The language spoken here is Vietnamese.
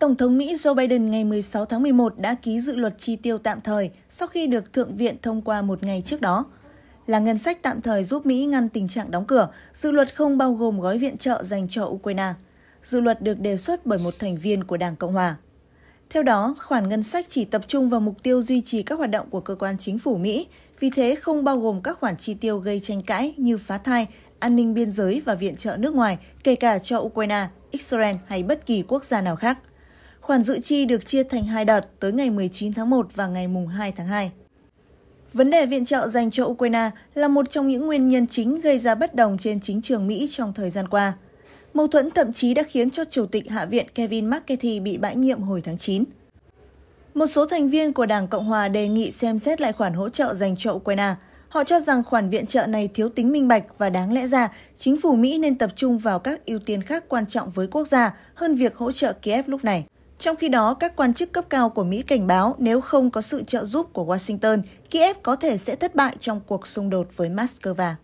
Tổng thống Mỹ Joe Biden ngày 16 tháng 11 đã ký dự luật chi tiêu tạm thời sau khi được Thượng viện thông qua một ngày trước đó. Là ngân sách tạm thời giúp Mỹ ngăn tình trạng đóng cửa, dự luật không bao gồm gói viện trợ dành cho Ukraine. Dự luật được đề xuất bởi một thành viên của Đảng Cộng Hòa. Theo đó, khoản ngân sách chỉ tập trung vào mục tiêu duy trì các hoạt động của cơ quan chính phủ Mỹ, vì thế không bao gồm các khoản chi tiêu gây tranh cãi như phá thai, an ninh biên giới và viện trợ nước ngoài, kể cả cho Ukraine, Israel hay bất kỳ quốc gia nào khác. Khoản dự chi được chia thành hai đợt tới ngày 19 tháng 1 và ngày mùng 2 tháng 2. Vấn đề viện trợ dành cho Ukraine là một trong những nguyên nhân chính gây ra bất đồng trên chính trường Mỹ trong thời gian qua. Mâu thuẫn thậm chí đã khiến cho Chủ tịch Hạ viện Kevin McCarthy bị bãi nhiệm hồi tháng 9. Một số thành viên của Đảng Cộng Hòa đề nghị xem xét lại khoản hỗ trợ dành cho Ukraine. Họ cho rằng khoản viện trợ này thiếu tính minh bạch và đáng lẽ ra chính phủ Mỹ nên tập trung vào các ưu tiên khác quan trọng với quốc gia hơn việc hỗ trợ Kiev lúc này. Trong khi đó, các quan chức cấp cao của Mỹ cảnh báo nếu không có sự trợ giúp của Washington, Kiev có thể sẽ thất bại trong cuộc xung đột với Moscow.